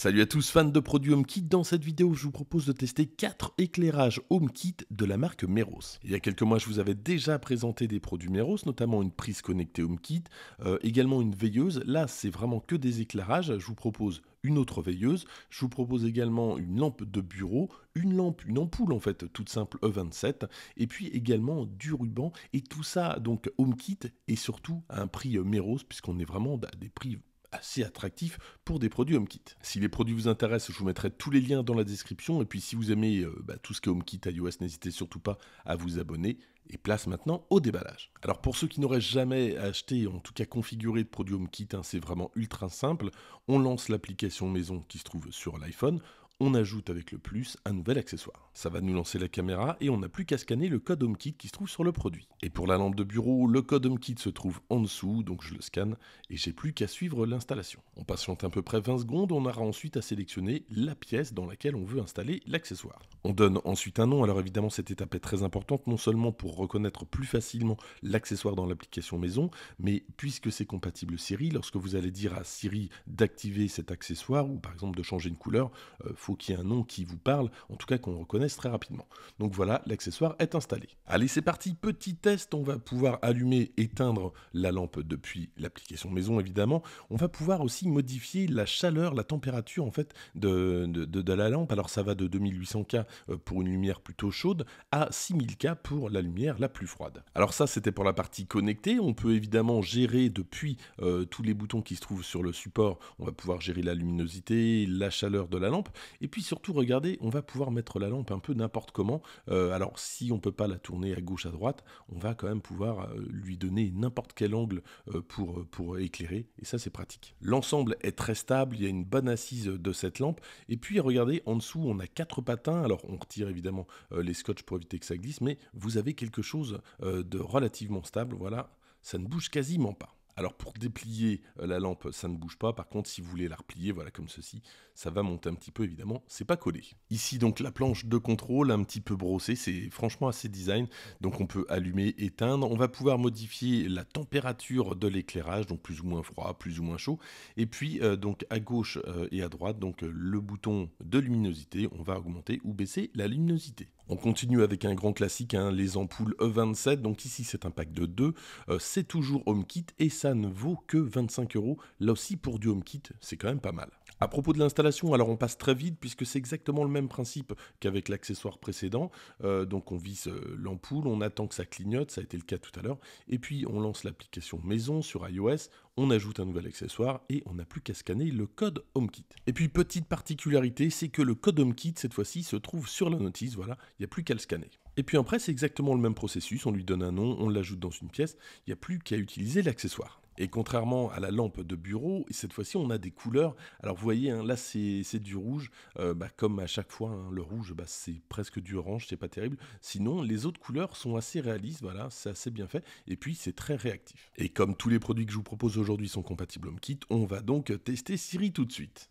Salut à tous fans de produits HomeKit, dans cette vidéo je vous propose de tester 4 éclairages HomeKit de la marque Meros. Il y a quelques mois je vous avais déjà présenté des produits Meros, notamment une prise connectée HomeKit, Kit, euh, également une veilleuse, là c'est vraiment que des éclairages, je vous propose une autre veilleuse. Je vous propose également une lampe de bureau, une lampe, une ampoule en fait, toute simple E27, et puis également du ruban. Et tout ça, donc HomeKit, et surtout à un prix Meros puisqu'on est vraiment à des prix assez attractif pour des produits HomeKit. Si les produits vous intéressent, je vous mettrai tous les liens dans la description. Et puis si vous aimez euh, bah, tout ce qui est HomeKit iOS, n'hésitez surtout pas à vous abonner. Et place maintenant au déballage. Alors pour ceux qui n'auraient jamais acheté, en tout cas configuré de produits HomeKit, hein, c'est vraiment ultra simple. On lance l'application maison qui se trouve sur l'iPhone on ajoute avec le plus un nouvel accessoire. Ça va nous lancer la caméra et on n'a plus qu'à scanner le code HomeKit qui se trouve sur le produit. Et pour la lampe de bureau, le code HomeKit se trouve en dessous, donc je le scanne et j'ai plus qu'à suivre l'installation. On patiente à peu près 20 secondes, on aura ensuite à sélectionner la pièce dans laquelle on veut installer l'accessoire. On donne ensuite un nom, alors évidemment cette étape est très importante, non seulement pour reconnaître plus facilement l'accessoire dans l'application maison, mais puisque c'est compatible Siri, lorsque vous allez dire à Siri d'activer cet accessoire ou par exemple de changer une couleur, euh, faut qu'il y ait un nom qui vous parle, en tout cas qu'on reconnaisse très rapidement. Donc voilà, l'accessoire est installé. Allez, c'est parti, petit test, on va pouvoir allumer, éteindre la lampe depuis l'application maison évidemment. On va pouvoir aussi modifier la chaleur, la température en fait de, de, la lampe. Alors ça va de 2800K euh, pour une lumière plutôt chaude à 6000K pour la lumière la plus froide. Alors ça c'était pour la partie connectée, on peut évidemment gérer depuis euh, tous les boutons qui se trouvent sur le support, on va pouvoir gérer la luminosité, la chaleur de la lampe et puis surtout, regardez, on va pouvoir mettre la lampe un peu n'importe comment. Euh, alors si on ne peut pas la tourner à gauche, à droite, on va quand même pouvoir euh, lui donner n'importe quel angle euh, pour, pour éclairer. Et ça, c'est pratique. L'ensemble est très stable, il y a une bonne assise de cette lampe. Et puis regardez, en dessous, on a quatre patins. Alors on retire évidemment les scotch pour éviter que ça glisse, mais vous avez quelque chose de relativement stable. Voilà, ça ne bouge quasiment pas. Alors pour déplier euh, la lampe, ça ne bouge pas. Par contre, si vous voulez la replier, voilà comme ceci, ça va monter un petit peu évidemment. C'est pas collé. Ici donc la planche de contrôle un petit peu brossée, c'est franchement assez design. Donc on peut allumer, éteindre. On va pouvoir modifier la température de l'éclairage, donc plus ou moins froid, plus ou moins chaud. Et puis euh, donc à gauche euh, et à droite, donc le bouton de luminosité, on va augmenter ou baisser la luminosité. On continue avec un grand classique, hein, les ampoules E27. Donc ici, c'est un pack de 2. Euh, c'est toujours kit et ça ne vaut que 25 euros. Là aussi, pour du kit c'est quand même pas mal. À propos de l'installation, alors on passe très vite puisque c'est exactement le même principe qu'avec l'accessoire précédent. Euh, donc on vise euh, l'ampoule, on attend que ça clignote, ça a été le cas tout à l'heure, et puis on lance l'application maison sur iOS, on ajoute un nouvel accessoire et on n'a plus qu'à scanner le code HomeKit. Et puis petite particularité, c'est que le code HomeKit cette fois-ci se trouve sur la notice, voilà, il n'y a plus qu'à le scanner. Et puis après, c'est exactement le même processus, on lui donne un nom, on l'ajoute dans une pièce, il n'y a plus qu'à utiliser l'accessoire. Et contrairement à la lampe de bureau, cette fois-ci, on a des couleurs. Alors, vous voyez, hein, là, c'est du rouge. Euh, bah, comme à chaque fois, hein, le rouge, bah, c'est presque du orange, c'est pas terrible. Sinon, les autres couleurs sont assez réalistes, voilà, c'est assez bien fait. Et puis, c'est très réactif. Et comme tous les produits que je vous propose aujourd'hui sont compatibles HomeKit, on va donc tester Siri tout de suite.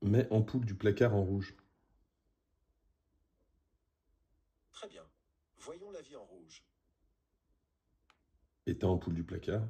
Mets ampoule du placard en rouge. Très bien. Voyons la vie en rouge. Étant en poule du placard.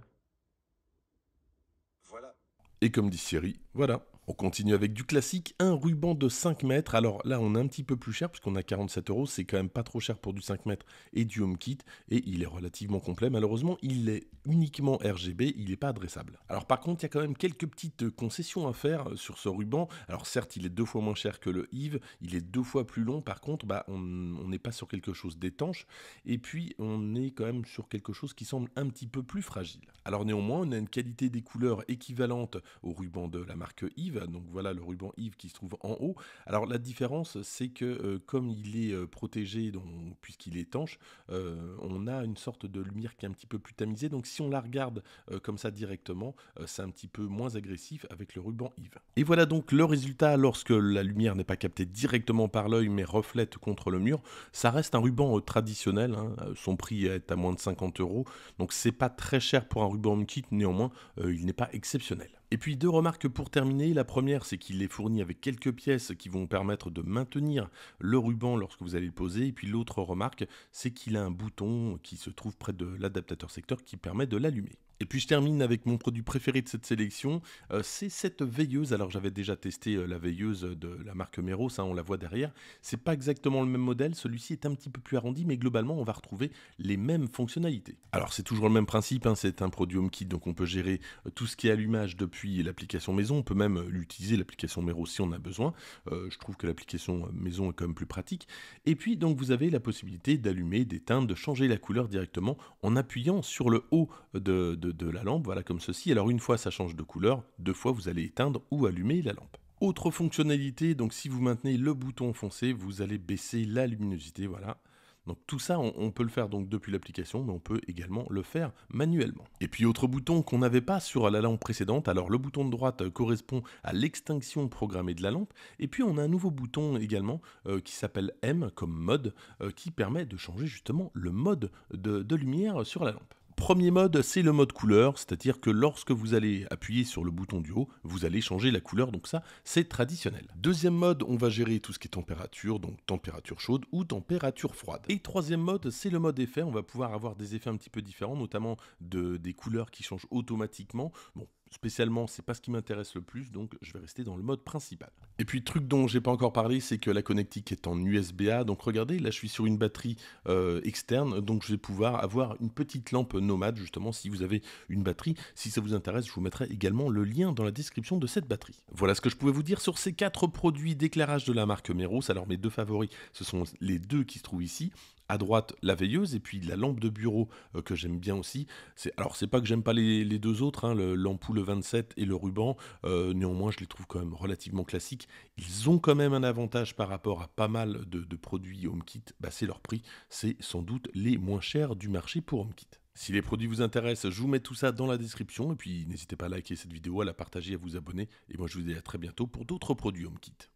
Voilà. Et comme dit Siri, voilà. On continue avec du classique, un ruban de 5 mètres. Alors là, on est un petit peu plus cher, puisqu'on a 47 euros, c'est quand même pas trop cher pour du 5 mètres et du home kit, et il est relativement complet. Malheureusement, il est uniquement RGB, il n'est pas adressable. Alors par contre, il y a quand même quelques petites concessions à faire sur ce ruban. Alors certes, il est deux fois moins cher que le Yves, il est deux fois plus long, par contre, bah, on n'est pas sur quelque chose d'étanche, et puis on est quand même sur quelque chose qui semble un petit peu plus fragile. Alors néanmoins, on a une qualité des couleurs équivalente au ruban de la marque Yves, donc voilà le ruban Yves qui se trouve en haut. Alors la différence, c'est que euh, comme il est euh, protégé, puisqu'il est étanche, euh, on a une sorte de lumière qui est un petit peu plus tamisée. Donc si on la regarde comme ça directement, c'est un petit peu moins agressif avec le ruban Yves. Et voilà donc le résultat lorsque la lumière n'est pas captée directement par l'œil mais reflète contre le mur. Ça reste un ruban traditionnel. Hein. Son prix est à moins de 50 euros. Donc c'est pas très cher pour un ruban kit, néanmoins il n'est pas exceptionnel. Et puis deux remarques pour terminer. La première, c'est qu'il est fourni avec quelques pièces qui vont permettre de maintenir le ruban lorsque vous allez le poser. Et puis l'autre remarque, c'est qu'il a un bouton qui se trouve près de l'adaptateur secteur qui permet de l'allumer. Et puis je termine avec mon produit préféré de cette sélection, euh, c'est cette veilleuse. Alors j'avais déjà testé euh, la veilleuse de la marque Mero, ça hein, on la voit derrière. C'est pas exactement le même modèle, celui-ci est un petit peu plus arrondi, mais globalement on va retrouver les mêmes fonctionnalités. Alors c'est toujours le même principe, hein. c'est un produit HomeKit, donc on peut gérer euh, tout ce qui est allumage depuis l'application maison. On peut même euh, l'utiliser, l'application Mero si on a besoin. Euh, je trouve que l'application euh, maison est quand même plus pratique. Et puis, donc, vous avez la possibilité d'allumer, d'éteindre, de changer la couleur directement en appuyant sur le haut de, de la lampe, voilà, comme ceci. Alors, une fois, ça change de couleur. Deux fois, vous allez éteindre ou allumer la lampe. Autre fonctionnalité, donc si vous maintenez le bouton foncé, vous allez baisser la luminosité, voilà. Donc tout ça, on, peut le faire donc depuis l'application, mais on peut également le faire manuellement. Et puis autre bouton qu'on n'avait pas sur la lampe précédente, alors le bouton de droite euh, correspond à l'extinction programmée de la lampe, et puis on a un nouveau bouton également euh, qui s'appelle M comme mode, euh, qui permet de changer justement le mode de lumière sur la lampe premier mode, c'est le mode couleur, c'est-à-dire que lorsque vous allez appuyer sur le bouton du haut, vous allez changer la couleur, donc ça, c'est traditionnel. Deuxième mode, on va gérer tout ce qui est température, donc température chaude ou température froide. Et troisième mode, c'est le mode effet, on va pouvoir avoir des effets un petit peu différents, notamment de, des couleurs qui changent automatiquement. Bon, spécialement, c'est pas ce qui m'intéresse le plus, donc je vais rester dans le mode principal. Et puis truc dont j'ai pas encore parlé, c'est que la connectique est en USB-A, donc regardez, là je suis sur une batterie euh, externe, donc je vais pouvoir avoir une petite lampe nomade, justement si vous avez une batterie. Si ça vous intéresse, je vous mettrai également le lien dans la description de cette batterie. Voilà ce que je pouvais vous dire sur ces quatre produits d'éclairage de la marque Meros. Alors mes deux favoris, ce sont les deux qui se trouvent ici à droite la veilleuse et puis la lampe de bureau euh, que j'aime bien aussi. C'est alors c'est pas que j'aime pas les, deux autres, hein, l'ampoule 27 et le ruban. Euh, néanmoins, je les trouve quand même relativement classiques. Ils ont quand même un avantage par rapport à pas mal de, produits HomeKit. Bah, c'est leur prix, c'est sans doute les moins chers du marché pour HomeKit. Si les produits vous intéressent, je vous mets tout ça dans la description et puis n'hésitez pas à liker cette vidéo, à la partager, à vous abonner. Et moi je vous dis à très bientôt pour d'autres produits HomeKit.